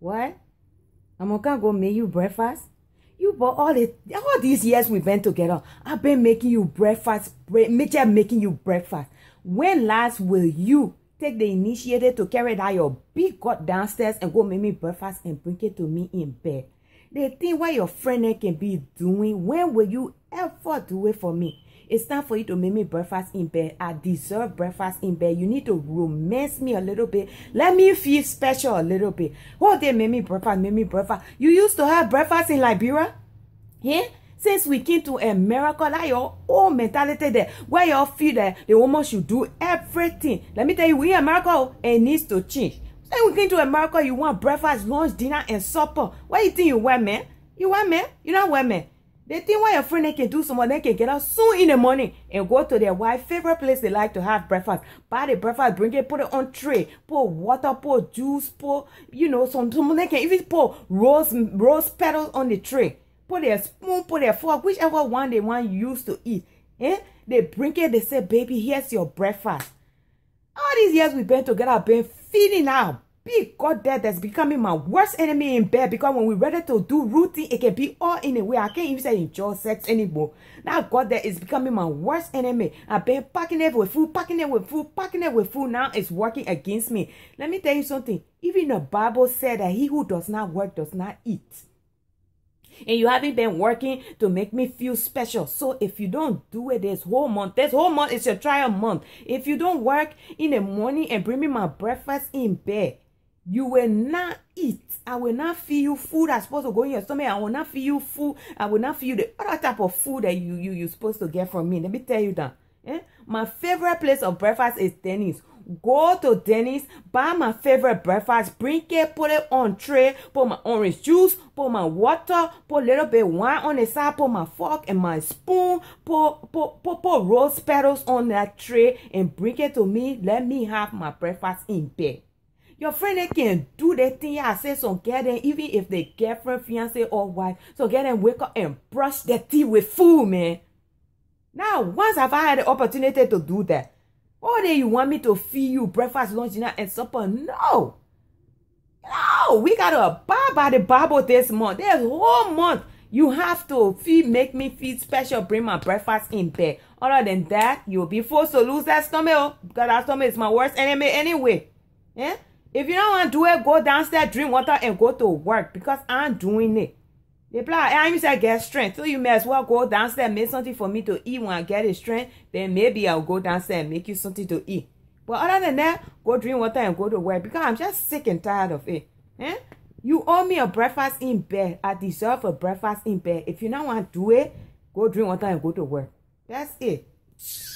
What? I'm gonna go make you breakfast. You bought all the all these years we've been together. I've been making you breakfast, Mitchell making you breakfast. When last will you take the initiative to carry that your big god downstairs and go make me breakfast and bring it to me in bed? The thing what your friend can be doing, when will you ever do it for me? It's time for you to make me breakfast in bed. I deserve breakfast in bed. You need to romance me a little bit. Let me feel special a little bit. What they make me breakfast, make me breakfast. You used to have breakfast in Liberia? Yeah? Since we came to America, that your own mentality there, where you feel that the woman should do everything. Let me tell you, we in America, oh, it needs to change. Since we came to America, you want breakfast, lunch, dinner, and supper. What you think you want, man? You want man? You not want man? They think why your friend they can do some They can get up soon in the morning and go to their wife favorite place they like to have breakfast. Buy the breakfast, bring it, put it on tray, pour water, pour juice, pour, you know, some, some they can even pour rose, rose petals on the tray. Put their spoon, put their fork, whichever one they want used to eat. Eh? They bring it, they say, baby, here's your breakfast. All these years we've been together, been feeding out be God there that's becoming my worst enemy in bed because when we're ready to do routine, it can be all in a way. I can't even say enjoy sex anymore. Now God there is becoming my worst enemy. I've been packing it with food, packing it with food, packing it with food. Now it's working against me. Let me tell you something. Even the Bible said that he who does not work does not eat. And you haven't been working to make me feel special. So if you don't do it this whole month, this whole month is your trial month. If you don't work in the morning and bring me my breakfast in bed, you will not eat. I will not feed you food that's supposed to go in your stomach. I will not feed you food. I will not feed you the other type of food that you, you, you're supposed to get from me. Let me tell you that. Eh? My favorite place of breakfast is Denny's. Go to Denny's, buy my favorite breakfast, bring it, put it on tray, put my orange juice, put my water, put a little bit wine on the side, put my fork and my spoon, put, put, put, put rose petals on that tray and bring it to me. Let me have my breakfast in bed. Your friend, they can do that thing. I say, so get them, even if they girlfriend, fiance, or wife, so get them wake up and brush their teeth with food, man. Now, once have I had the opportunity to do that? All oh, day you want me to feed you breakfast, lunch, dinner, and supper? No. No, we got to abide by the Bible this month. This whole month, you have to feed, make me feed special, bring my breakfast in bed. Other than that, you'll be forced to lose that stomach. Oh. Because that stomach is my worst enemy anyway. Yeah? If you don't want to do it, go downstairs, drink water, and go to work because I'm doing it. They play, I you to get strength. So you may as well go downstairs make something for me to eat when I get a strength. Then maybe I'll go downstairs and make you something to eat. But other than that, go drink water and go to work because I'm just sick and tired of it. Eh? You owe me a breakfast in bed. I deserve a breakfast in bed. If you don't want to do it, go drink water and go to work. That's it.